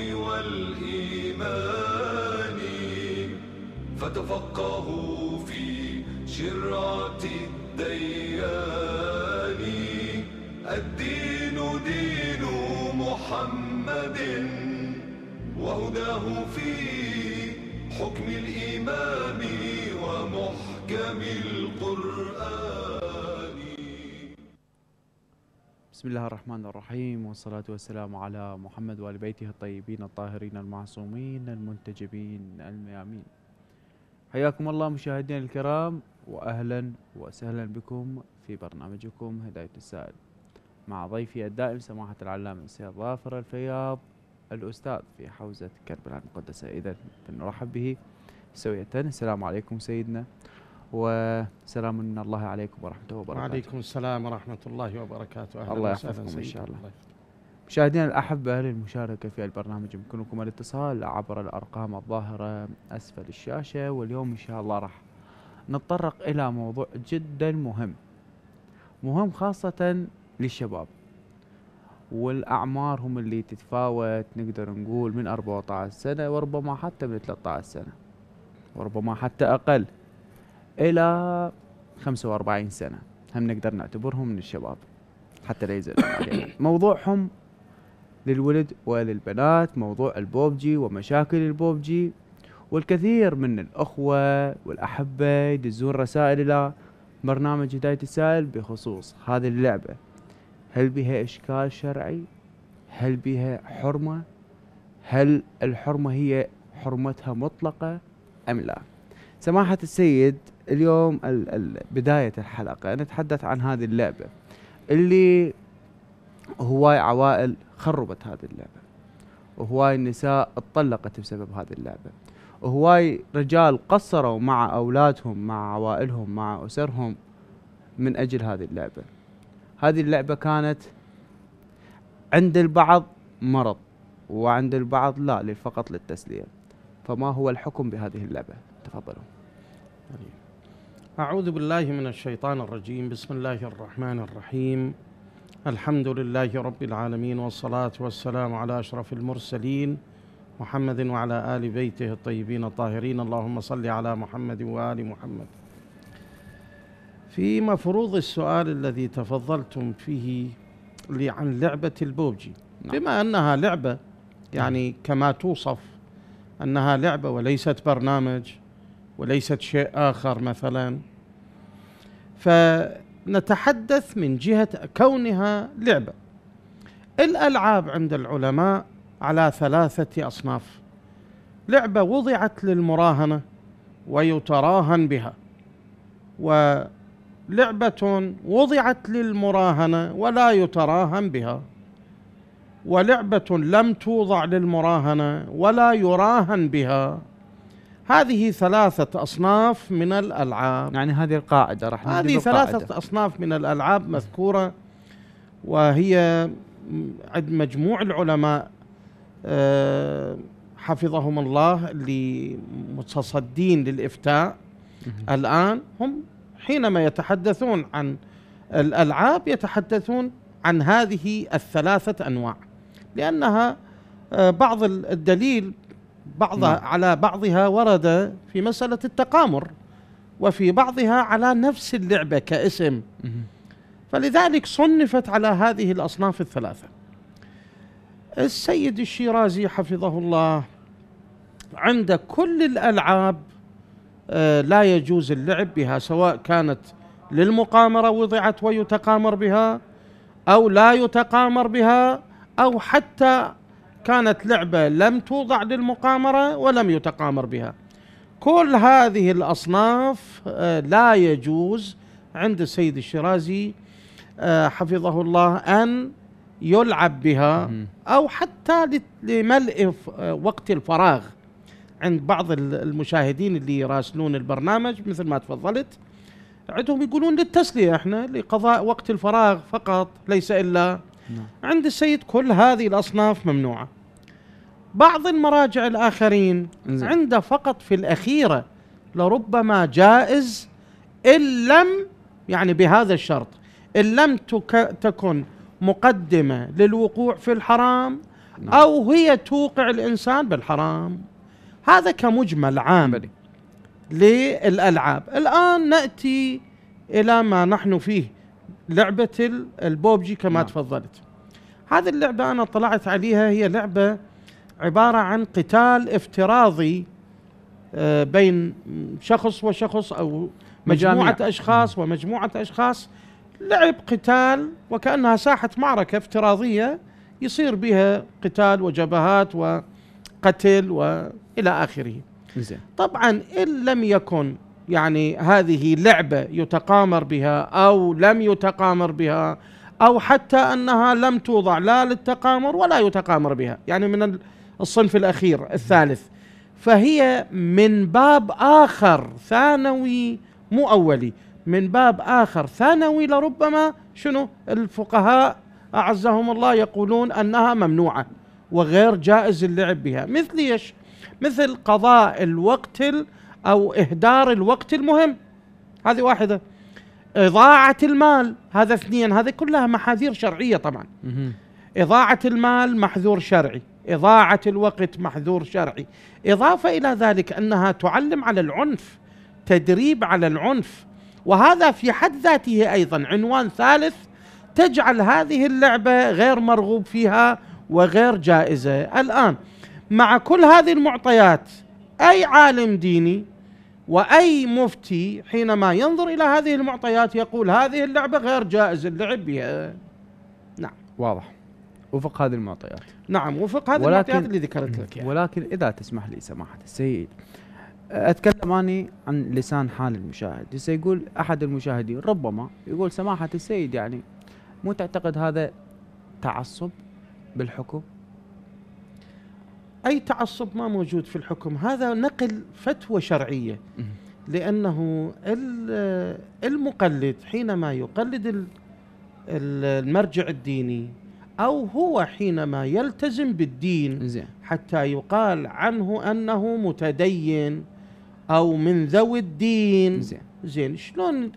والإيمان فتفقهوا في شرعة الديان الدين دين محمد وهداه في حكم الإمام ومحكم القرآن بسم الله الرحمن الرحيم والصلاة والسلام على محمد وآل بيته الطيبين الطاهرين المعصومين المنتجبين الميامين حياكم الله مشاهدينا الكرام وأهلا وسهلا بكم في برنامجكم هداية السائل مع ضيفي الدائم سماحة العلامة السيد ظافر الفياض الأستاذ في حوزة كربلاء المقدسة إذا نرحب به سوية السلام عليكم سيدنا وسلام من الله عليكم ورحمة وبركاته وعليكم السلام ورحمة الله وبركاته أهلا الله يحفظكم إن شاء الله مشاهدينا الأحبة للمشاركة في البرنامج يمكنكم الاتصال عبر الأرقام الظاهرة أسفل الشاشة واليوم إن شاء الله راح نتطرق إلى موضوع جدا مهم مهم خاصة للشباب والأعمار هم اللي تتفاوت نقدر نقول من 14 سنة وربما حتى من 13 سنة وربما حتى أقل الى 45 سنه هم نقدر نعتبرهم من الشباب حتى لا يزعلون علينا موضوعهم للولد وللبنات موضوع البوبجي ومشاكل البوبجي والكثير من الأخوة والأحبة يدزون رسائل إلى برنامج هداية السائل بخصوص هذه اللعبة هل بها إشكال شرعي؟ هل بها حرمة؟ هل الحرمة هي حرمتها مطلقة أم لا؟ سماحة السيد اليوم ال ال بداية الحلقة نتحدث عن هذه اللعبة اللي هواي عوائل خربت هذه اللعبة وهواي نساء اتطلقت بسبب هذه اللعبة وهواي رجال قصروا مع أولادهم مع عوائلهم مع أسرهم من أجل هذه اللعبة هذه اللعبة كانت عند البعض مرض وعند البعض لا فقط للتسلية فما هو الحكم بهذه اللعبة تفضلوا يعني أعوذ بالله من الشيطان الرجيم بسم الله الرحمن الرحيم الحمد لله رب العالمين والصلاة والسلام على أشرف المرسلين محمد وعلى آل بيته الطيبين الطاهرين اللهم صل على محمد وآل محمد في مفروض السؤال الذي تفضلتم فيه عن لعبة البوبجي نعم. بما أنها لعبة يعني نعم. كما توصف أنها لعبة وليست برنامج وليست شيء آخر مثلا فنتحدث من جهة كونها لعبة الألعاب عند العلماء على ثلاثة أصناف لعبة وضعت للمراهنة ويتراهن بها ولعبة وضعت للمراهنة ولا يتراهن بها ولعبة لم توضع للمراهنة ولا يراهن بها هذه ثلاثة أصناف من الألعاب يعني هذه القاعدة راح هذه ثلاثة قاعدة. أصناف من الألعاب مذكورة وهي عند مجموع العلماء آه، حفظهم الله اللي متصدين للإفتاء الآن هم حينما يتحدثون عن الألعاب يتحدثون عن هذه الثلاثة أنواع لأنها آه، بعض الدليل بعضها نعم. على بعضها ورد في مسألة التقامر وفي بعضها على نفس اللعبة كاسم فلذلك صنفت على هذه الأصناف الثلاثة السيد الشيرازي حفظه الله عند كل الألعاب آه، لا يجوز اللعب بها سواء كانت للمقامرة وضعت ويتقامر بها أو لا يتقامر بها أو حتى كانت لعبة لم توضع للمقامرة ولم يتقامر بها كل هذه الأصناف آه، لا يجوز عند السيد الشيرازي آه، حفظه الله أن يلعب بها أو حتى لملء آه، وقت الفراغ عند بعض المشاهدين اللي يراسلون البرنامج مثل ما تفضلت عندهم يقولون للتسلية احنا لقضاء وقت الفراغ فقط ليس إلا نعم. عند السيد كل هذه الأصناف ممنوعة بعض المراجع الآخرين عنده فقط في الأخيرة لربما جائز إن لم يعني بهذا الشرط إن لم تكن مقدمة للوقوع في الحرام نعم. أو هي توقع الإنسان بالحرام هذا كمجمل عام بلي. للألعاب الآن نأتي إلى ما نحن فيه لعبه البوبجي كما نعم. تفضلت هذه اللعبه انا طلعت عليها هي لعبه عباره عن قتال افتراضي آه، بين شخص وشخص او مجموعه مجميع. اشخاص نعم. ومجموعه اشخاص لعب قتال وكانها ساحه معركه افتراضيه يصير بها قتال وجبهات وقتل والى اخره. زين. طبعا ان لم يكن يعني هذه لعبه يتقامر بها او لم يتقامر بها او حتى انها لم توضع لا للتقامر ولا يتقامر بها يعني من الصنف الاخير الثالث فهي من باب اخر ثانوي مو اولي من باب اخر ثانوي لربما شنو الفقهاء اعزهم الله يقولون انها ممنوعه وغير جائز اللعب بها مثل ايش؟ مثل قضاء الوقت او اهدار الوقت المهم هذه واحده اضاعه المال هذا اثنين هذه كلها محاذير شرعيه طبعا اضاعه المال محذور شرعي اضاعه الوقت محذور شرعي اضافه الى ذلك انها تعلم على العنف تدريب على العنف وهذا في حد ذاته ايضا عنوان ثالث تجعل هذه اللعبه غير مرغوب فيها وغير جائزه الان مع كل هذه المعطيات اي عالم ديني واي مفتي حينما ينظر الى هذه المعطيات يقول هذه اللعبه غير جائز اللعب بها نعم واضح وفق هذه المعطيات نعم وفق هذه المعطيات اللي ذكرت لك يعني. ولكن اذا تسمح لي سماحه السيد اتكلم اني عن لسان حال المشاهد سيقول يقول احد المشاهدين ربما يقول سماحه السيد يعني مو تعتقد هذا تعصب بالحكم اي تعصب ما موجود في الحكم هذا نقل فتوى شرعيه لانه المقلد حينما يقلد المرجع الديني او هو حينما يلتزم بالدين حتى يقال عنه انه متدين او من ذوي الدين زين زين شلون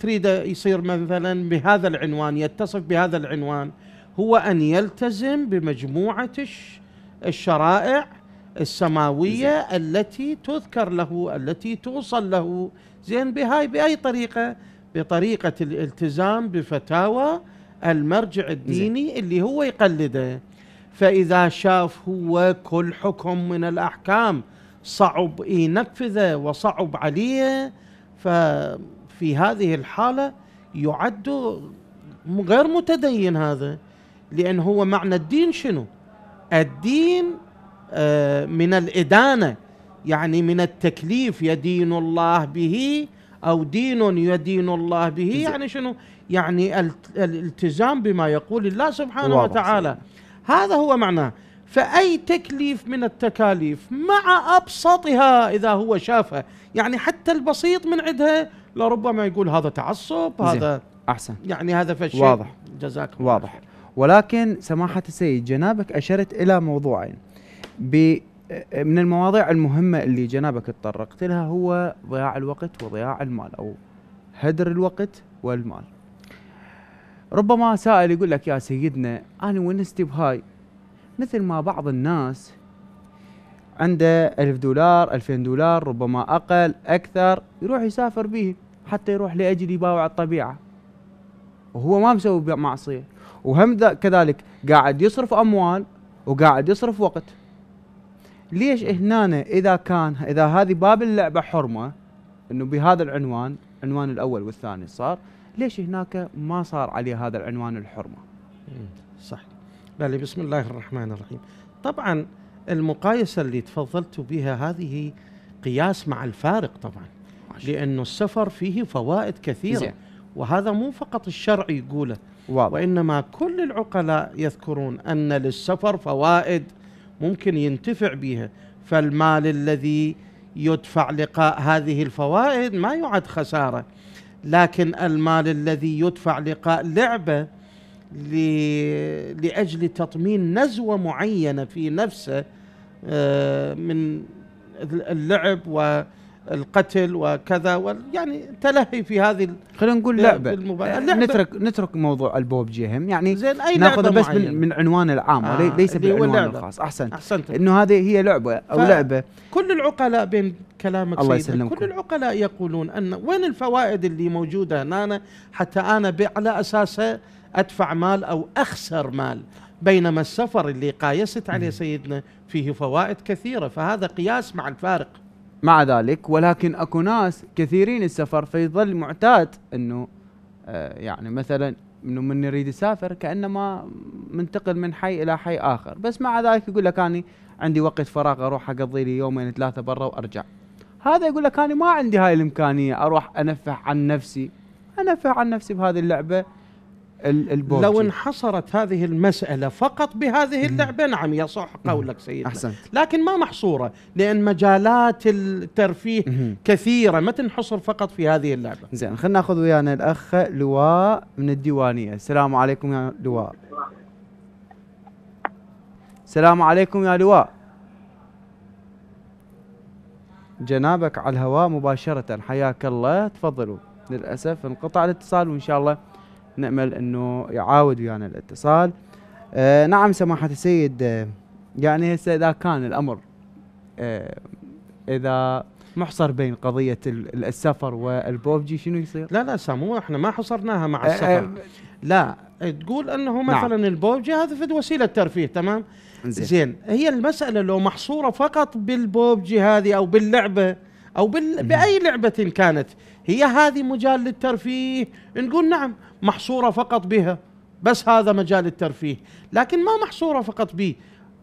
تريد يصير مثلا بهذا العنوان يتصف بهذا العنوان هو ان يلتزم بمجموعه الش الشرائع السماوية زي. التي تذكر له التي توصل له زين بهاي بأي طريقة بطريقة الالتزام بفتاوى المرجع الديني زي. اللي هو يقلده فإذا شاف هو كل حكم من الأحكام صعب ينفذه وصعب عليه ففي هذه الحالة يعد غير متدين هذا لأن هو معنى الدين شنو الدين آه، من الإدانة يعني من التكليف يدين الله به أو دين يدين الله به يعني شنو يعني الالتزام بما يقول الله سبحانه وتعالى هذا هو معناه فأي تكليف من التكاليف مع أبسطها إذا هو شافه يعني حتى البسيط من عندها لربما يقول هذا تعصب هذا أحسن يعني هذا فشل واضح جزاك واضح خير. ولكن سماحة السيد جنابك أشرت إلى موضوعين من المواضيع المهمة اللي جنابك تطرقت لها هو ضياع الوقت وضياع المال أو هدر الوقت والمال ربما سائل يقول لك يا سيدنا أنا ونستي بهاي مثل ما بعض الناس عنده ألف دولار ألفين دولار ربما أقل أكثر يروح يسافر به حتى يروح لأجل يباوع الطبيعة وهو ما مسوي معصية وهم كذلك قاعد يصرف اموال وقاعد يصرف وقت ليش هنا اذا كان اذا هذه باب اللعبه حرمه انه بهذا العنوان العنوان الاول والثاني صار ليش هناك ما صار عليه هذا العنوان الحرمه صح بلي بسم الله الرحمن الرحيم طبعا المقايسه اللي تفضلت بها هذه قياس مع الفارق طبعا لانه السفر فيه فوائد كثيره وهذا مو فقط الشرع يقوله واضح. وإنما كل العقلاء يذكرون أن للسفر فوائد ممكن ينتفع بها فالمال الذي يدفع لقاء هذه الفوائد ما يعد خسارة لكن المال الذي يدفع لقاء لعبة لأجل تطمين نزوة معينة في نفسه آه، من اللعب و القتل وكذا يعني تلهي في هذه خلينا نقول لعبه, نترك نترك موضوع البوب جيهم يعني زين اي ناخذ بس معين. من, من عنوان العام آه ليس بالعنوان الخاص احسنت احسنت انه هذه هي لعبه او لعبه كل العقلاء بين كلامك الله يسلمك كل العقلاء يقولون ان وين الفوائد اللي موجوده هنا حتى انا على اساسها ادفع مال او اخسر مال بينما السفر اللي قايست عليه سيدنا فيه فوائد كثيره فهذا قياس مع الفارق مع ذلك ولكن اكو ناس كثيرين السفر فيظل معتاد انه آه، يعني مثلا انه من يريد يسافر كانما منتقل من حي الى حي اخر بس مع ذلك يقول لك اني عندي وقت فراغ اروح اقضي لي يومين ثلاثه برا وارجع هذا يقول لك انا ما عندي هاي الامكانيه اروح انفه عن نفسي انفه عن نفسي بهذه اللعبه البورجي لو انحصرت هذه المسألة فقط بهذه اللعبة نعم يصح قولك سيدنا أحسنت. لكن ما محصورة لأن مجالات الترفيه كثيرة ما تنحصر فقط في هذه اللعبة زين خلينا ناخذ ويانا الأخ لواء من الديوانية السلام عليكم يا لواء السلام عليكم يا لواء جنابك على الهواء مباشرة حياك الله تفضلوا للأسف انقطع الاتصال وإن شاء الله نأمل أنه يعاود ويانا الاتصال آه نعم سماحة السيد آه، يعني هسه إذا كان الأمر آه إذا محصر بين قضية السفر والبوبجي شنو يصير؟ لا لا سامو احنا ما حصرناها مع آه، آه، السفر لا إيه، تقول انه نعم. مثلا نعم. البوبجي هذا في وسيله ترفيه تمام؟ زين. زين هي المساله لو محصوره فقط بالبوبجي هذه او باللعبه او بال... باي لعبه كانت هي هذه مجال للترفيه نقول نعم محصوره فقط بها بس هذا مجال الترفيه لكن ما محصوره فقط به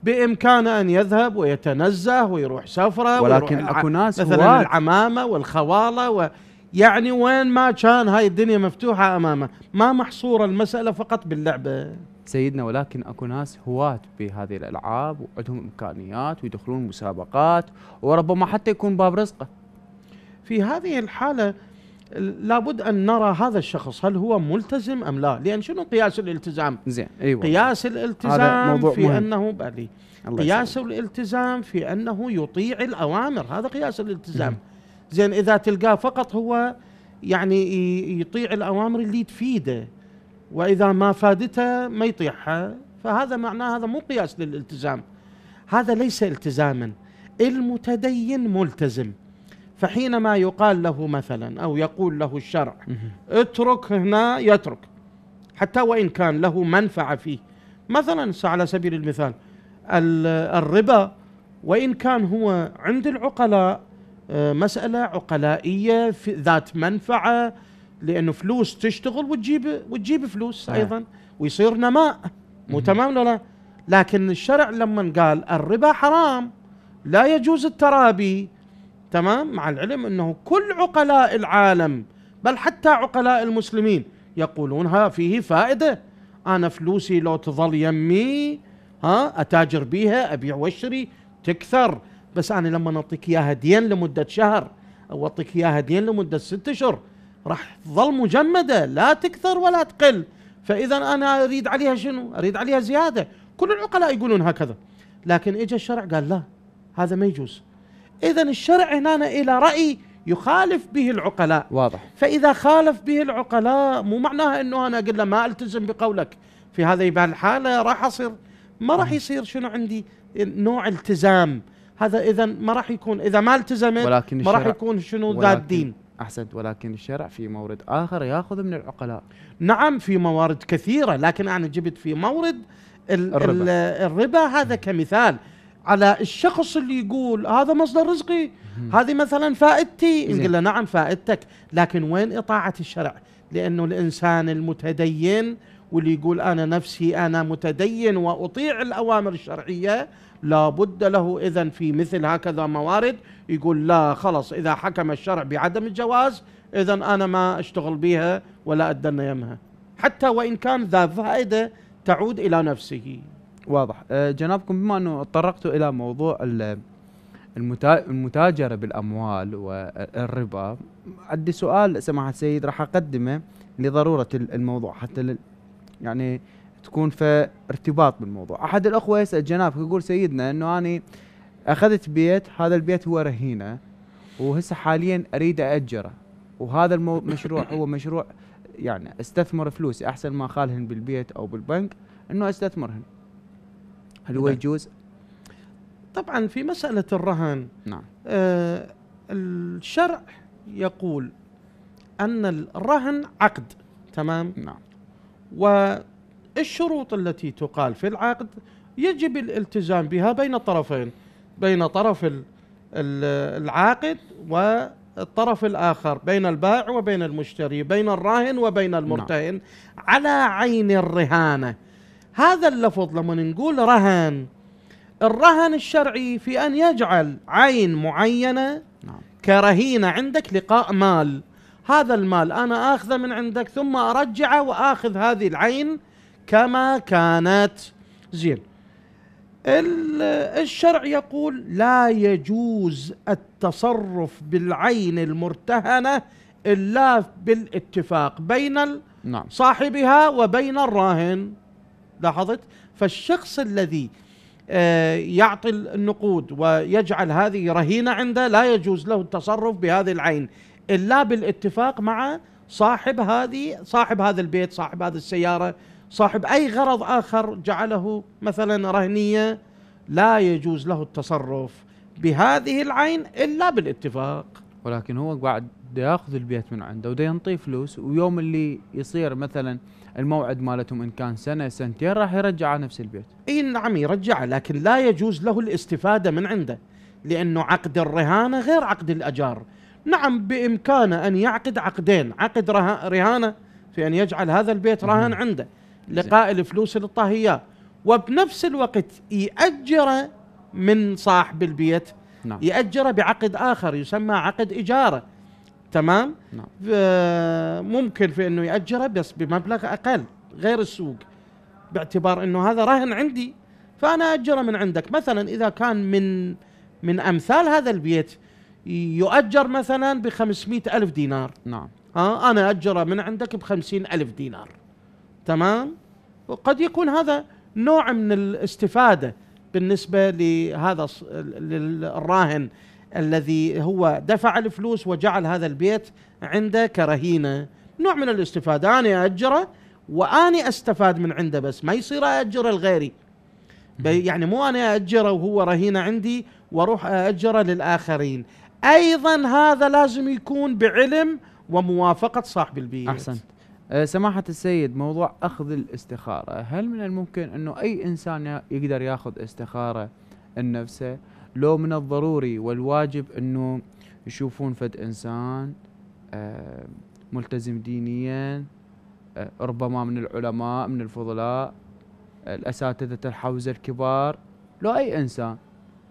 بامكانه ان يذهب ويتنزه ويروح سفره ولكن ويروح اكو ناس مثلا العمامه والخواله و يعني وين ما كان هاي الدنيا مفتوحه امامه ما محصوره المساله فقط باللعبه سيدنا ولكن اكو ناس هواة بهذه الالعاب وعندهم امكانيات ويدخلون مسابقات وربما حتى يكون باب رزقه في هذه الحاله لابد ان نرى هذا الشخص هل هو ملتزم ام لا لان شنو قياس الالتزام زين أيوة. قياس الالتزام هذا موضوع في مهم. انه بلي قياس الالتزام في انه يطيع الاوامر هذا قياس الالتزام زين اذا تلقاه فقط هو يعني يطيع الاوامر اللي تفيده واذا ما فادته ما يطيعها فهذا معناه هذا مو قياس للالتزام هذا ليس التزاما المتدين ملتزم فحينما يقال له مثلا او يقول له الشرع اترك هنا يترك حتى وان كان له منفعه فيه مثلا على سبيل المثال الربا وان كان هو عند العقلاء آه، مساله عقلائيه ذات منفعه لانه فلوس تشتغل وتجيب وتجيب فلوس ايضا ويصير نماء مو تمام لكن الشرع لما قال الربا حرام لا يجوز الترابي تمام مع العلم انه كل عقلاء العالم بل حتى عقلاء المسلمين يقولون ها فيه فائده انا فلوسي لو تظل يمي ها اتاجر بيها ابيع واشتري تكثر بس انا لما اعطيك اياها دين لمده شهر او اعطيك اياها دين لمده ست اشهر راح تظل مجمده لا تكثر ولا تقل فاذا انا اريد عليها شنو؟ اريد عليها زياده كل العقلاء يقولون هكذا لكن اجى الشرع قال لا هذا ما يجوز إذا الشرع هنا إلى رأي يخالف به العقلاء واضح فإذا خالف به العقلاء مو معناها أنه أنا أقول له ما ألتزم بقولك في هذه الحالة راح أصير ما راح يصير شنو عندي نوع التزام هذا اذا ما راح يكون اذا ما التزمت ولكن ما راح يكون شنو ذا الدين احسنت ولكن الشرع في مورد اخر ياخذ من العقلاء نعم في موارد كثيره لكن انا جبت في مورد الربا, الربا هذا كمثال على الشخص اللي يقول هذا مصدر رزقي هذه مثلا فائدتي نقول له نعم فائدتك لكن وين إطاعة الشرع لأنه الإنسان المتدين واللي يقول أنا نفسي أنا متدين وأطيع الأوامر الشرعية لابد له إذا في مثل هكذا موارد يقول لا خلص إذا حكم الشرع بعدم الجواز إذا أنا ما أشتغل بها ولا أدن يمها حتى وإن كان ذا فائدة تعود إلى نفسه واضح آه، جنابكم بما انه تطرقتوا الى موضوع المتاجره بالاموال والربا عندي سؤال سماحه السيد راح اقدمه لضروره الموضوع حتى يعني تكون في ارتباط بالموضوع احد الاخوه يسال جناب يقول سيدنا انه اني اخذت بيت هذا البيت هو رهينه وهسه حاليا اريد اجره وهذا المشروع هو مشروع يعني استثمر فلوسي احسن ما خالهن بالبيت او بالبنك انه استثمرهن هل هو نعم. يجوز؟ طبعا في مسألة الرهان نعم آه الشرع يقول أن الرهن عقد تمام؟ نعم والشروط التي تقال في العقد يجب الالتزام بها بين الطرفين بين طرف العاقد والطرف الآخر بين البائع وبين المشتري بين الراهن وبين المرتهن نعم. على عين الرهانة هذا اللفظ لما نقول رهن الرهن الشرعي في أن يجعل عين معينة نعم. كرهينة عندك لقاء مال هذا المال أنا أخذه من عندك ثم أرجعه وأخذ هذه العين كما كانت زين الشرع يقول لا يجوز التصرف بالعين المرتهنة إلا بالاتفاق بين نعم. صاحبها وبين الراهن لاحظت فالشخص الذي آه، يعطي النقود ويجعل هذه رهينه عنده لا يجوز له التصرف بهذه العين الا بالاتفاق مع صاحب هذه صاحب هذا البيت صاحب هذه السياره صاحب اي غرض اخر جعله مثلا رهنيه لا يجوز له التصرف بهذه العين الا بالاتفاق ولكن هو قاعد ياخذ البيت من عنده وده ينطيه فلوس ويوم اللي يصير مثلا الموعد مالتهم ان كان سنه سنتين راح يرجعه نفس البيت. اي نعم يرجعه لكن لا يجوز له الاستفاده من عنده لانه عقد الرهانه غير عقد الاجار. نعم بامكانه ان يعقد عقدين، عقد رهانه في ان يجعل هذا البيت رهن عنده لقاء الفلوس اللي وبنفس الوقت ياجره من صاحب البيت نعم. ياجره بعقد اخر يسمى عقد اجاره. تمام نعم. ممكن في انه ياجره بس بمبلغ اقل غير السوق باعتبار انه هذا رهن عندي فانا اجره من عندك مثلا اذا كان من من امثال هذا البيت يؤجر مثلا ب الف دينار نعم ها انا اجره من عندك ب الف دينار تمام وقد يكون هذا نوع من الاستفاده بالنسبه لهذا الراهن الذي هو دفع الفلوس وجعل هذا البيت عنده كرهينه نوع من الاستفاده انا اجره واني استفاد من عنده بس ما يصير اجره لغيري يعني مو انا اجره وهو رهينه عندي واروح اجره للاخرين ايضا هذا لازم يكون بعلم وموافقه صاحب البيت احسنت أه، سماحة السيد موضوع أخذ الاستخارة هل من الممكن أنه أي إنسان يقدر يأخذ استخارة لنفسه لو من الضروري والواجب انه يشوفون فد انسان آه، ملتزم دينيا آه، ربما من العلماء من الفضلاء آه، الاساتذه الحوزه الكبار لو اي انسان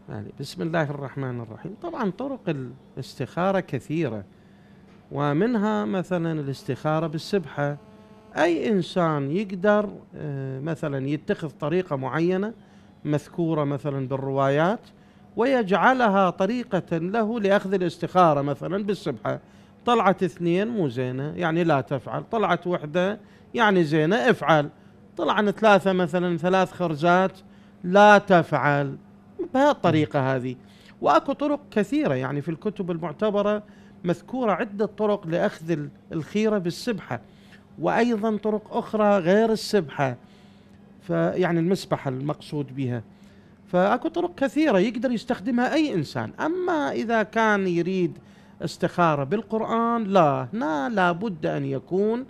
يعني بسم الله الرحمن الرحيم طبعا طرق الاستخاره كثيره ومنها مثلا الاستخاره بالسبحه اي انسان يقدر مثلا يتخذ طريقه معينه مذكوره مثلا بالروايات ويجعلها طريقة له لأخذ الاستخارة مثلا بالسبحة طلعت اثنين مو زينة يعني لا تفعل طلعت وحدة يعني زينة افعل طلعن ثلاثة مثلا ثلاث خرزات لا تفعل بهالطريقة هذه وأكو طرق كثيرة يعني في الكتب المعتبرة مذكورة عدة طرق لأخذ الخيرة بالسبحة وأيضا طرق أخرى غير السبحة فيعني المسبحة المقصود بها فاكو طرق كثيره يقدر يستخدمها اي انسان اما اذا كان يريد استخاره بالقران لا هنا لابد ان يكون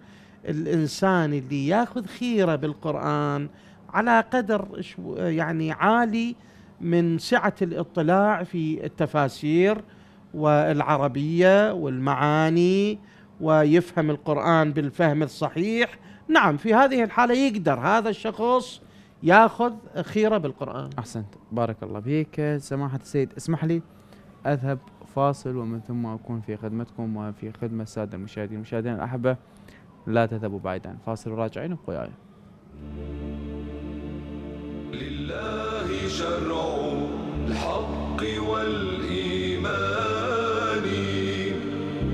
الانسان اللي ياخذ خيره بالقران على قدر يعني عالي من سعه الاطلاع في التفاسير والعربيه والمعاني ويفهم القران بالفهم الصحيح نعم في هذه الحاله يقدر هذا الشخص ياخذ خيره بالقران احسنت بارك الله فيك سماحه السيد اسمح لي اذهب فاصل ومن ثم اكون في خدمتكم وفي خدمه الساده المشاهدين المشاهدين الاحبه لا تذهبوا بعيدا فاصل وراجعين ابقوا وياي لله شرع الحق والايمان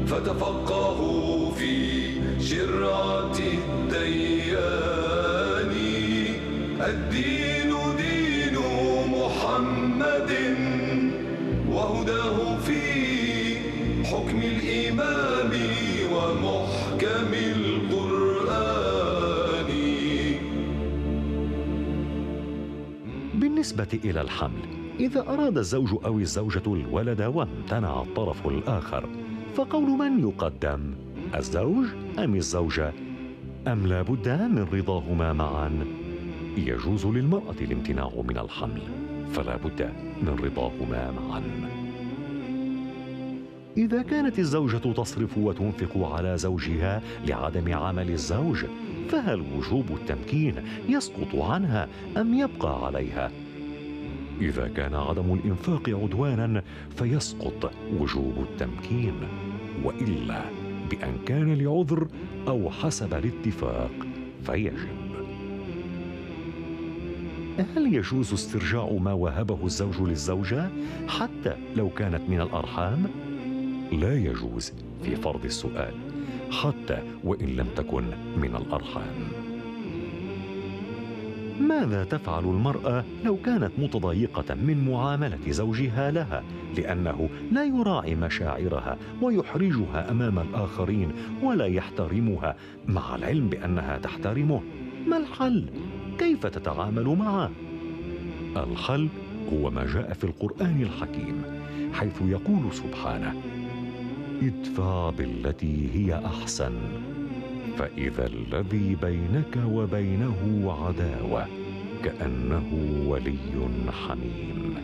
فتفقهوا في شرعه الدين الدين دين محمد وهداه في حكم الإمام ومحكم القرآن بالنسبة إلى الحمل إذا أراد الزوج أو الزوجة الولد وامتنع الطرف الآخر فقول من يقدم الزوج أم الزوجة أم لا بد من رضاهما معاً يجوز للمرأة الامتناع من الحمل فلا بد من رضاهما معا إذا كانت الزوجة تصرف وتنفق على زوجها لعدم عمل الزوج فهل وجوب التمكين يسقط عنها أم يبقى عليها؟ إذا كان عدم الإنفاق عدوانا فيسقط وجوب التمكين وإلا بأن كان لعذر أو حسب الاتفاق فيجب هل يجوز استرجاع ما وهبه الزوج للزوجة حتى لو كانت من الأرحام؟ لا يجوز في فرض السؤال حتى وإن لم تكن من الأرحام. ماذا تفعل المرأة لو كانت متضايقة من معاملة زوجها لها لأنه لا يراعي مشاعرها ويحرجها أمام الآخرين ولا يحترمها مع العلم بأنها تحترمه؟ ما الحل كيف تتعامل معه الحل هو ما جاء في القران الحكيم حيث يقول سبحانه ادفع بالتي هي احسن فاذا الذي بينك وبينه عداوه كانه ولي حميم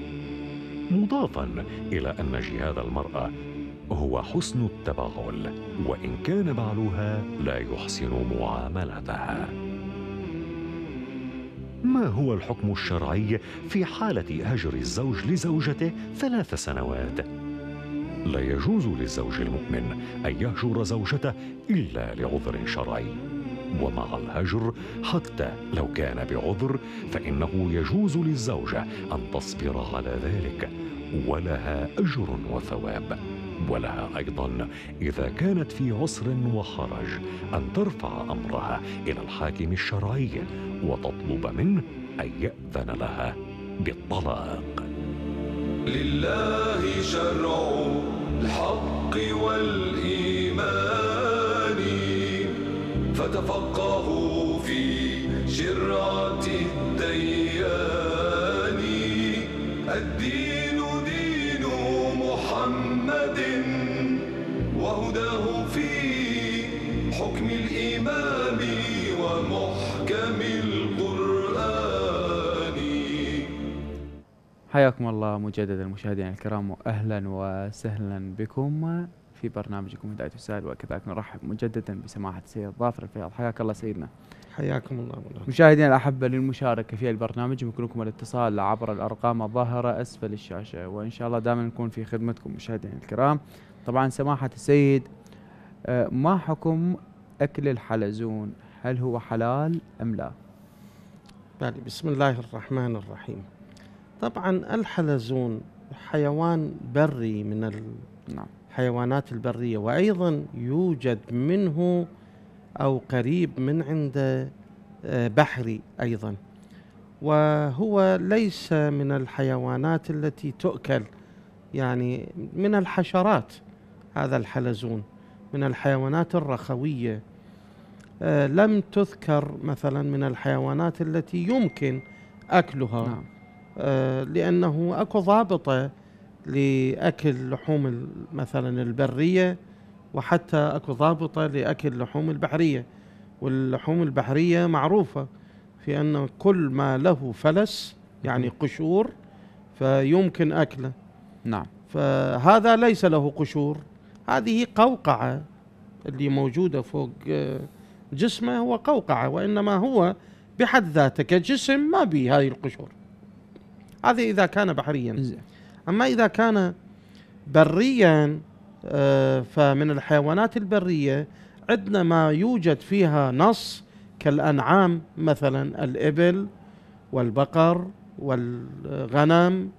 مضافا الى ان جهاد المراه هو حسن التبعل وان كان بعلها لا يحسن معاملتها ما هو الحكم الشرعي في حالة هجر الزوج لزوجته ثلاث سنوات؟ لا يجوز للزوج المؤمن أن يهجر زوجته إلا لعذر شرعي ومع الهجر حتى لو كان بعذر فإنه يجوز للزوجة أن تصبر على ذلك ولها أجر وثواب ولها ايضا اذا كانت في عسر وحرج ان ترفع امرها الى الحاكم الشرعي وتطلب منه ان ياذن لها بالطلاق لله شرع الحق والايمان فتفقهوا في شرعه الديان الدين وهداه في حكم الإمام ومحكم القرآن حياكم الله مجددا مشاهدينا الكرام وأهلا وسهلا بكم في برنامجكم هداية السائل وكذلك نرحب مجددا بسماحة سيد ظافر الفياض حياك الله سيدنا حياكم الله والله. مشاهدينا الأحبة للمشاركة في البرنامج يمكنكم الاتصال عبر الأرقام الظاهرة أسفل الشاشة وإن شاء الله دائما نكون في خدمتكم مشاهدينا الكرام طبعا سماحة السيد آه، ما حكم أكل الحلزون هل هو حلال أم لا بسم الله الرحمن الرحيم طبعا الحلزون حيوان بري من الحيوانات نعم. البرية وأيضا يوجد منه أو قريب من عنده آه، بحري أيضا وهو ليس من الحيوانات التي تؤكل يعني من الحشرات هذا الحلزون من الحيوانات الرخوية آه، لم تذكر مثلا من الحيوانات التي يمكن أكلها نعم. آه، لأنه أكو ضابطة لأكل لحوم مثلا البرية وحتى أكو ضابطة لأكل لحوم البحرية واللحوم البحرية معروفة في أن كل ما له فلس يعني قشور فيمكن أكله نعم فهذا ليس له قشور هذه قوقعة اللي موجودة فوق آه، جسمه هو قوقعة وإنما هو بحد ذاته كجسم ما به هذه القشور هذا إذا كان بحريا أما إذا كان بريا آه، فمن الحيوانات البرية عندنا ما يوجد فيها نص كالأنعام مثلا الإبل والبقر والغنم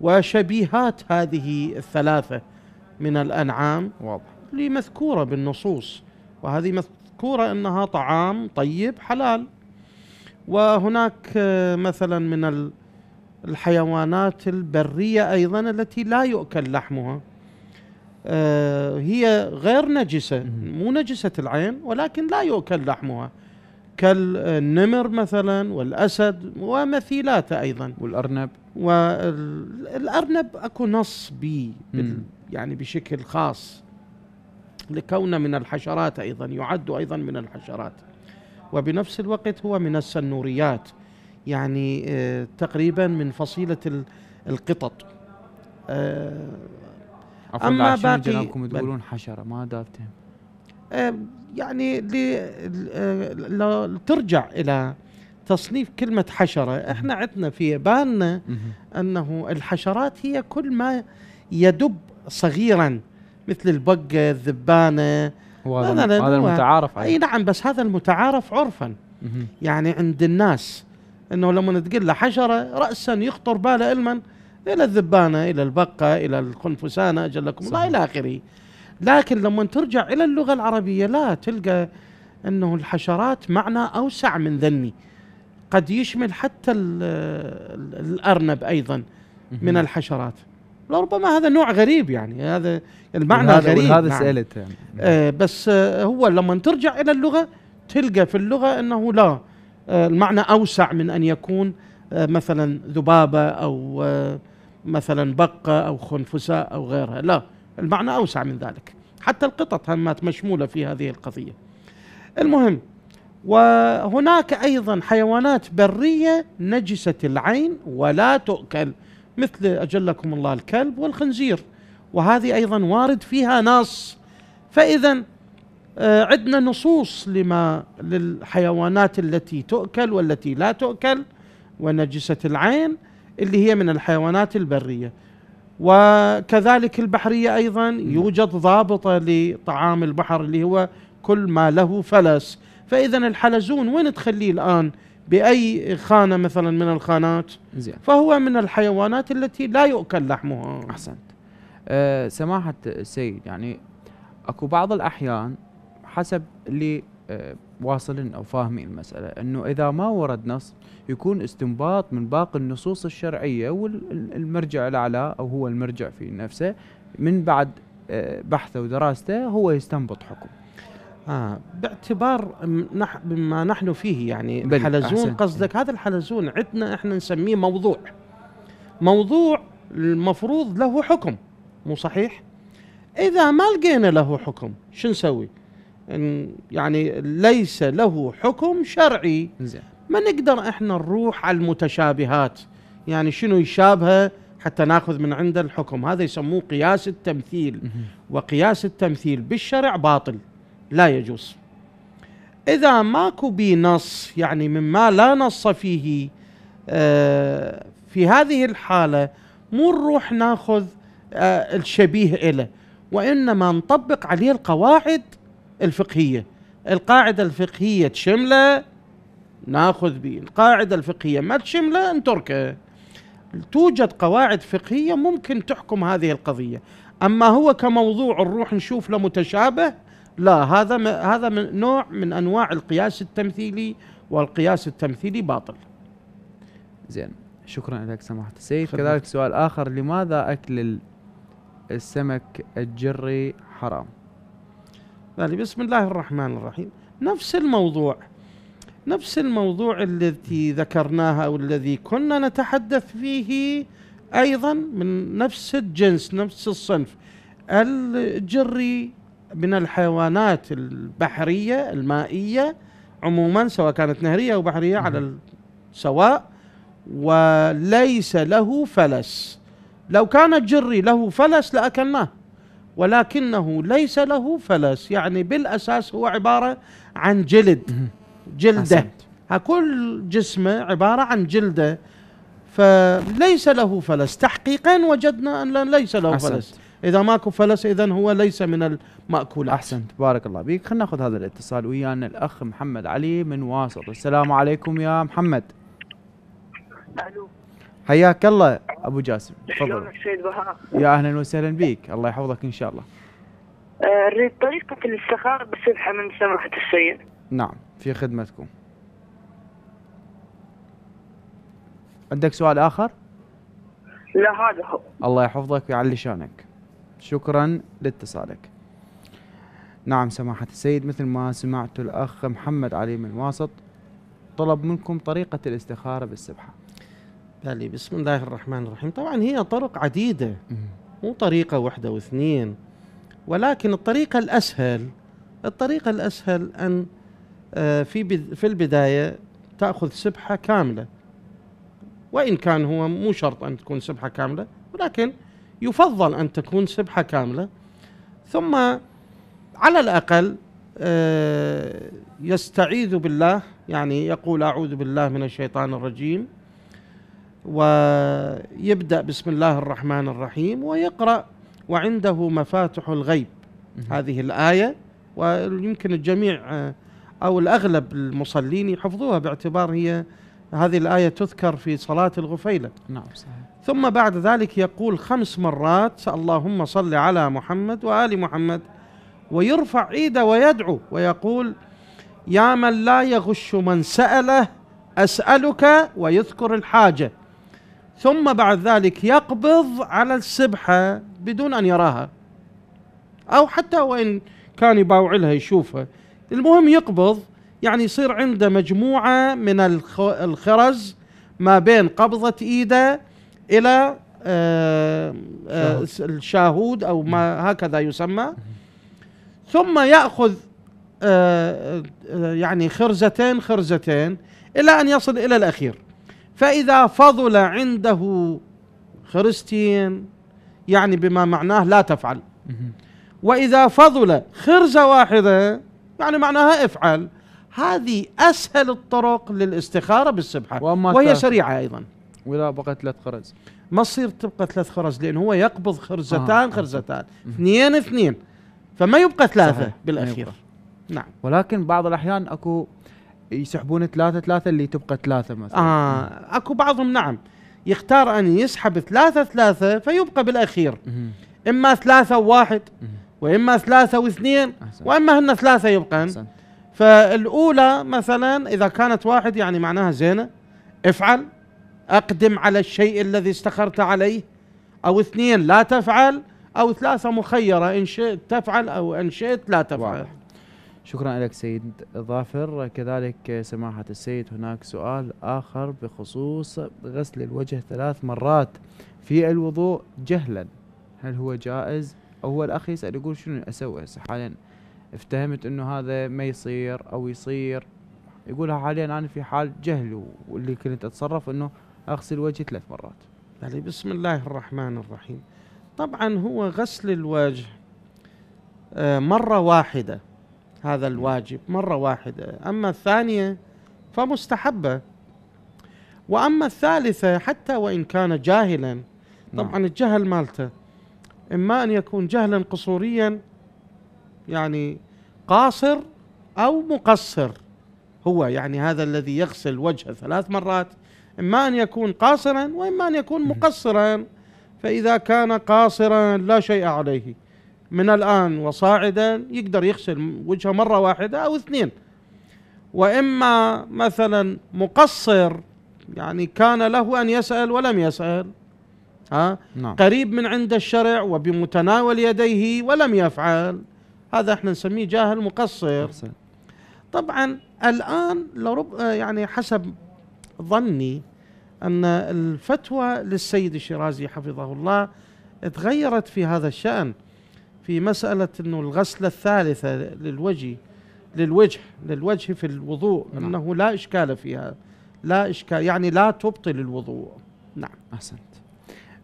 وشبيهات هذه الثلاثة من الأنعام واضح اللي مذكورة بالنصوص وهذه مذكورة أنها طعام طيب حلال وهناك مثلا من الحيوانات البرية أيضا التي لا يؤكل لحمها آه، هي غير نجسة مو نجسة العين ولكن لا يؤكل لحمها كالنمر مثلا والأسد ومثيلاته أيضا والأرنب والأرنب أكو نص بي يعني بشكل خاص لكون من الحشرات أيضا يعد أيضا من الحشرات وبنفس الوقت هو من السنوريات يعني آه، تقريبا من فصيلة القطط آه، أما باقي تقولون حشرة ما دافتهم آه، يعني لو ترجع إلى تصنيف كلمة حشرة احنا عندنا في بالنا انه الحشرات هي كل ما يدب صغيرا مثل البقة الذبانه هذا, المتعارف اي نعم بس هذا المتعارف عرفا يعني عند الناس انه لما تقول له حشره راسا يخطر باله المن الى الذبانه الى البقه الى القنفسانه اجلكم الله الى اخره لكن لما ترجع الى اللغه العربيه لا تلقى انه الحشرات معنى اوسع من ذني قد يشمل حتى الارنب ايضا من الحشرات لربما هذا نوع غريب يعني هذا المعنى يعني هذا غريب هذا نعم. سالت يعني. آه بس آه هو لما ترجع الى اللغه تلقى في اللغه انه لا آه المعنى اوسع من ان يكون آه مثلا ذبابه او آه مثلا بقه او خنفساء او غيرها لا المعنى اوسع من ذلك حتى القطط همات مشموله في هذه القضيه المهم وهناك ايضا حيوانات بريه نجسه العين ولا تؤكل مثل اجلكم الله الكلب والخنزير وهذه ايضا وارد فيها نص فاذا آه، عندنا نصوص لما للحيوانات التي تؤكل والتي لا تؤكل ونجسة العين اللي هي من الحيوانات البرية وكذلك البحرية أيضا يوجد ضابطة لطعام البحر اللي هو كل ما له فلس فإذا الحلزون وين تخليه الآن باي خانه مثلا من الخانات زين فهو من الحيوانات التي لا يؤكل لحمها احسنت أه سماحه السيد يعني اكو بعض الاحيان حسب اللي أه واصلين او فاهمين المساله انه اذا ما ورد نص يكون استنباط من باقي النصوص الشرعيه والمرجع الاعلى او هو المرجع في نفسه من بعد أه، بحثه ودراسته هو يستنبط حكم آه باعتبار نح بما نحن فيه يعني الحلزون قصدك هذا الحلزون عندنا احنا نسميه موضوع موضوع المفروض له حكم مو صحيح اذا ما لقينا له حكم شو نسوي يعني ليس له حكم شرعي زين ما نقدر احنا نروح على المتشابهات يعني شنو يشابهه حتى ناخذ من عنده الحكم هذا يسموه قياس التمثيل وقياس التمثيل بالشرع باطل لا يجوز إذا ماكو بي نص يعني مما لا نص فيه آه، في هذه الحالة مو نروح ناخذ آه، الشبيه إله وإنما نطبق عليه القواعد الفقهية القاعدة الفقهية تشمله ناخذ به القاعدة الفقهية ما تشمله نتركه توجد قواعد فقهية ممكن تحكم هذه القضية أما هو كموضوع نروح نشوف له متشابه لا هذا م... هذا من نوع من انواع القياس التمثيلي والقياس التمثيلي باطل زين شكرا لك سماحه السيد كذلك سؤال اخر لماذا اكل السمك الجري حرام يعني بسم الله الرحمن الرحيم نفس الموضوع نفس الموضوع الذي ذكرناها والذي كنا نتحدث فيه ايضا من نفس الجنس نفس الصنف الجري من الحيوانات البحرية المائية عموما سواء كانت نهرية أو بحرية على السواء وليس له فلس لو كان الجري له فلس لأكلناه ولكنه ليس له فلس يعني بالأساس هو عبارة عن جلد جلدة كل جسمه عبارة عن جلدة فليس له فلس تحقيقا وجدنا أن ليس له أحسنت. فلس اذا ماكو فلس اذا هو ليس من الماكولات احسنت بارك الله بك خلينا ناخذ هذا الاتصال ويانا الاخ محمد علي من واسط السلام عليكم يا محمد الو حياك الله ابو جاسم تفضل يا اهلا وسهلا بك الله يحفظك ان شاء الله آه، اريد طريقه الاستخاره بالسبحه من سماحه السيد نعم في خدمتكم عندك سؤال اخر؟ لا هذا هو الله يحفظك ويعلي شانك شكرا لاتصالك نعم سماحة السيد مثل ما سمعت الأخ محمد علي من واسط طلب منكم طريقة الاستخارة بالسبحة بالي بسم الله الرحمن الرحيم طبعا هي طرق عديدة مو طريقة واحدة واثنين ولكن الطريقة الأسهل الطريقة الأسهل أن آه، في في البداية تأخذ سبحة كاملة وإن كان هو مو شرط أن تكون سبحة كاملة ولكن يفضل أن تكون سبحة كاملة ثم على الأقل آه، يستعيذ بالله يعني يقول أعوذ بالله من الشيطان الرجيم ويبدأ بسم الله الرحمن الرحيم ويقرأ وعنده مفاتح الغيب هذه الآية ويمكن الجميع آه، أو الأغلب المصلين يحفظوها باعتبار هي هذه الآية تذكر في صلاة الغفيلة نعم صحيح ثم بعد ذلك يقول خمس مرات اللهم صل على محمد وآل محمد ويرفع ايده ويدعو ويقول يا من لا يغش من سأله أسألك ويذكر الحاجة ثم بعد ذلك يقبض على السبحة بدون أن يراها أو حتى وإن كان يباوع لها يشوفها المهم يقبض يعني يصير عنده مجموعة من الخرز ما بين قبضة إيده الى آه، آه، الشاهود او ما هكذا يسمى ثم ياخذ آه، يعني خرزتين خرزتين الى ان يصل الى الاخير فاذا فضل عنده خرزتين يعني بما معناه لا تفعل واذا فضل خرزه واحده يعني معناها افعل هذه اسهل الطرق للاستخاره بالسبحه وهي سريعه ايضا واذا بقى ثلاث خرز ما تصير تبقى ثلاث خرز لان هو يقبض خرزتان آه. خرزتان آه. اثنين اثنين فما يبقى ثلاثه صحيح. بالاخير نعم ولكن بعض الاحيان اكو يسحبون ثلاثه ثلاثه اللي تبقى ثلاثه مثلا اه اكو بعضهم نعم يختار ان يسحب ثلاثه ثلاثه فيبقى بالاخير مم. اما ثلاثه وواحد مم. واما ثلاثه واثنين واما هن ثلاثه يبقى فالاولى مثلا اذا كانت واحد يعني معناها زينه افعل اقدم على الشيء الذي استخرت عليه او اثنين لا تفعل او ثلاثه مخيره ان شئت تفعل او ان شئت لا تفعل واضح. شكرا لك سيد ظافر كذلك سماحة السيد هناك سؤال آخر بخصوص غسل الوجه ثلاث مرات في الوضوء جهلا هل هو جائز أو هو الأخ يسأل يقول شنو أسوي حاليا افتهمت أنه هذا ما يصير أو يصير يقولها حاليا أنا في حال جهل واللي كنت أتصرف أنه اغسل وجهي ثلاث مرات يعني بسم الله الرحمن الرحيم طبعا هو غسل الوجه آه، مرة واحدة هذا الواجب مرة واحدة أما الثانية فمستحبة وأما الثالثة حتى وإن كان جاهلا نعم. طبعا الجهل مالته إما أن يكون جهلا قصوريا يعني قاصر أو مقصر هو يعني هذا الذي يغسل وجهه ثلاث مرات إما أن يكون قاصرا وإما أن يكون مقصرا فإذا كان قاصرا لا شيء عليه من الآن وصاعدا يقدر يغسل وجهه مرة واحدة أو اثنين وإما مثلا مقصر يعني كان له أن يسأل ولم يسأل ها نعم. قريب من عند الشرع وبمتناول يديه ولم يفعل هذا احنا نسميه جاهل مقصر أحسن. طبعا الان لرب يعني حسب ظني أن الفتوى للسيد الشيرازي حفظه الله تغيرت في هذا الشأن في مسألة أنه الغسلة الثالثة للوجه للوجه للوجه في الوضوء نعم. أنه لا إشكال فيها لا إشكال يعني لا تبطل الوضوء نعم أحسنت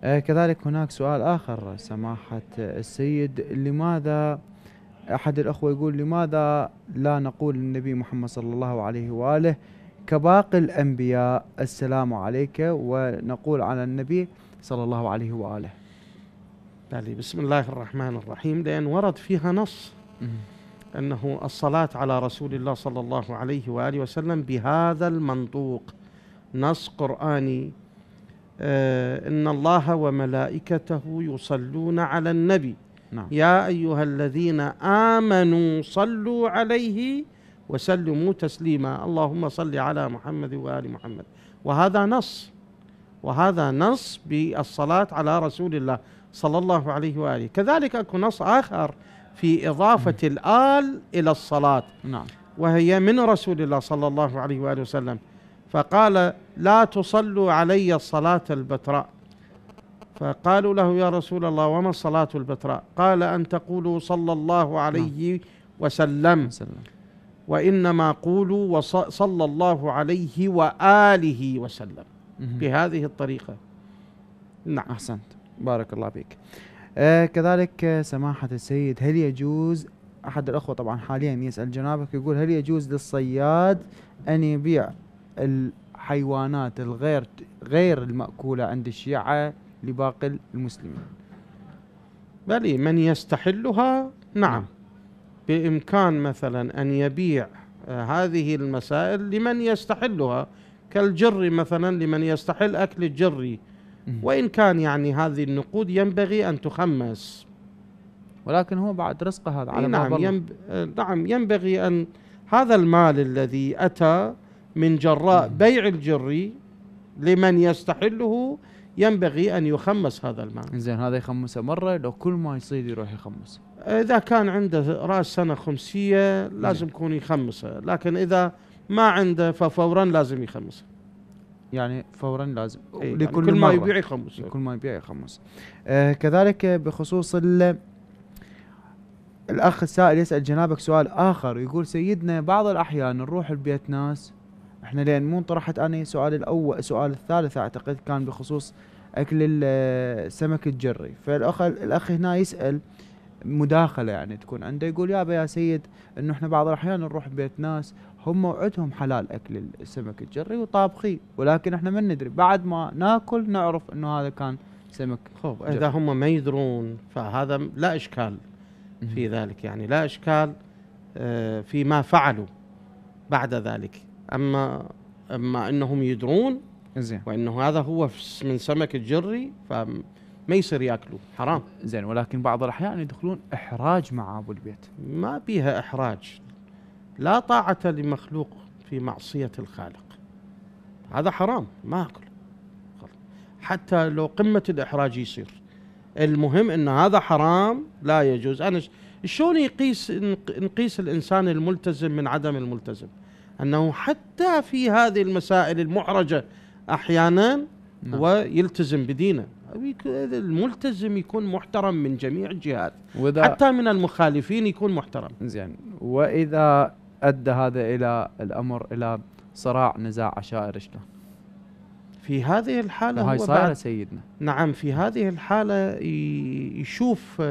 آه كذلك هناك سؤال آخر سماحة السيد لماذا أحد الأخوة يقول لماذا لا نقول النبي محمد صلى الله عليه وآله كباقي الأنبياء السلام عليك ونقول على النبي صلى الله عليه وآله بسم الله الرحمن الرحيم لأن يعني ورد فيها نص أنه الصلاة على رسول الله صلى الله عليه وآله وسلم بهذا المنطوق نص قرآني آه، إن الله وملائكته يصلون على النبي نعم. يا أيها الذين آمنوا صلوا عليه وسلموا تسليما اللهم صل على محمد وآل محمد وهذا نص وهذا نص بالصلاة على رسول الله صلى الله عليه وآله كذلك أكو نص آخر في إضافة الآل إلى الصلاة نعم وهي من رسول الله صلى الله عليه وآله وسلم فقال لا تصلوا علي الصلاة البتراء فقالوا له يا رسول الله وما الصلاة البتراء قال أن تقولوا صلى الله عليه نعم. وسلم, وسلم. وإنما قولوا وصلى الله عليه وآله وسلم بهذه الطريقة نعم أحسنت بارك الله فيك آه كذلك سماحة السيد هل يجوز أحد الأخوة طبعا حاليا يسأل جنابك يقول هل يجوز للصياد أن يبيع الحيوانات الغير غير المأكولة عند الشيعة لباقي المسلمين بلي من يستحلها نعم, نعم. بامكان مثلا ان يبيع آه، هذه المسائل لمن يستحلها كالجري مثلا لمن يستحل اكل الجري وان كان يعني هذه النقود ينبغي ان تخمس ولكن هو بعد رزقه هذا على نعم ينب... آه، نعم ينبغي ان هذا المال الذي اتى من جراء بيع الجري لمن يستحله ينبغي ان يخمس هذا الماء زين هذا يخمسه مره لو كل ما يصيد يروح يخمس. اذا كان عنده راس سنه خمسيه لازم نعم. يكون يخمسه لكن اذا ما عنده ففورا لازم يخمسه يعني فورا لازم إيه لكل يعني ما يبيع يخمس كل ما يبيع يخمس آه كذلك بخصوص الاخ السائل يسال جنابك سؤال اخر يقول سيدنا بعض الاحيان نروح لبيت ناس احنا لان مو طرحت انا سؤال الاول السؤال الثالث اعتقد كان بخصوص اكل السمك آه، الجري فالاخ الاخ هنا يسال مداخله يعني تكون عنده يقول يابا يا سيد انه احنا بعض الاحيان نروح بيت ناس هم موعدهم حلال اكل السمك الجري وطابخي ولكن احنا ما ندري بعد ما ناكل نعرف انه هذا كان سمك خوف اذا هم ما يدرون فهذا لا اشكال في ذلك يعني لا اشكال آه، فيما فعلوا بعد ذلك اما اما انهم يدرون زين وانه هذا هو من سمك الجري فما يصير ياكلوا حرام زين ولكن بعض الاحيان يدخلون احراج مع ابو البيت ما بيها احراج لا طاعه لمخلوق في معصيه الخالق هذا حرام ما اكل حتى لو قمه الاحراج يصير المهم ان هذا حرام لا يجوز انا شلون يقيس نقيس الانسان الملتزم من عدم الملتزم أنه حتى في هذه المسائل المحرجة أحيانا نعم. ويلتزم بدينه الملتزم يكون محترم من جميع الجهات وإذا حتى من المخالفين يكون محترم زين وإذا أدى هذا إلى الأمر إلى صراع نزاع عشائر شلون في هذه الحالة هاي صار سيدنا نعم في هذه الحالة يشوف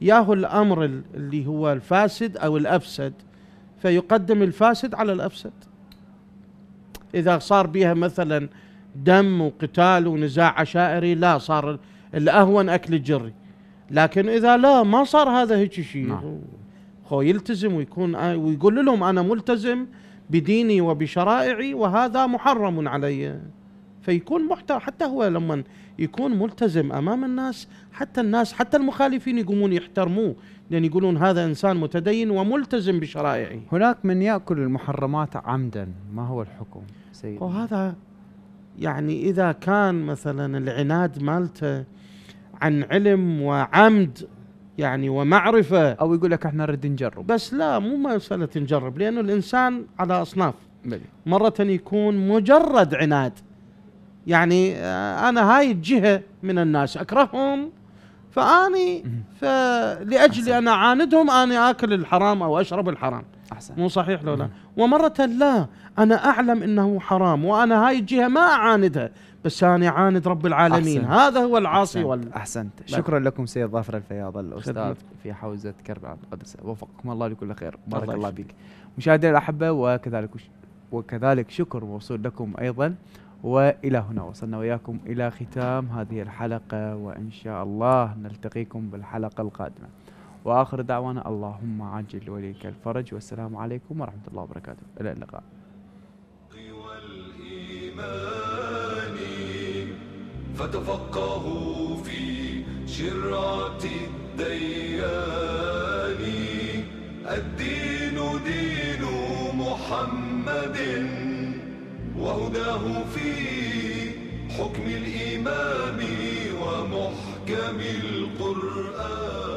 ياهو الأمر اللي هو الفاسد أو الأفسد فيقدم الفاسد على الافسد اذا صار بها مثلا دم وقتال ونزاع عشائري لا صار الاهون اكل الجري لكن اذا لا ما صار هذا هيك شيء نعم. هو يلتزم ويكون ويقول لهم انا ملتزم بديني وبشرائعي وهذا محرم علي فيكون محترم حتى هو لما يكون ملتزم امام الناس حتى الناس حتى المخالفين يقومون يحترموه لأن يقولون هذا إنسان متدين وملتزم بشرائعه هناك من يأكل المحرمات عمدا ما هو الحكم سيد وهذا يعني إذا كان مثلا العناد مالته عن علم وعمد يعني ومعرفة أو يقول لك احنا نريد نجرب بس لا مو مسألة نجرب لأنه الإنسان على أصناف بلي. مرة يكون مجرد عناد يعني آه، أنا هاي الجهة من الناس أكرههم فاني فلاجل انا اعاندهم اني اكل الحرام او اشرب الحرام احسن مو صحيح لو لا ومره لا انا اعلم انه حرام وانا هاي الجهه ما اعاندها بس انا اعاند رب العالمين أحسنت. هذا هو العاصي أحسنت. احسنت شكرا لكم سيد ظافر الفياض الاستاذ في حوزه كربلاء المقدسه وفقكم الله لكل خير بارك الله, الله بك مشاهدينا الاحبه وكذلك وكذلك شكر موصول لكم ايضا والى هنا وصلنا وياكم الى ختام هذه الحلقه وان شاء الله نلتقيكم بالحلقه القادمه واخر دعوانا اللهم عجل وليك الفرج والسلام عليكم ورحمه الله وبركاته الى اللقاء فتفقهوا في شرعة الديان الدين دين محمد وهداه في حكم الإمام ومحكم القرآن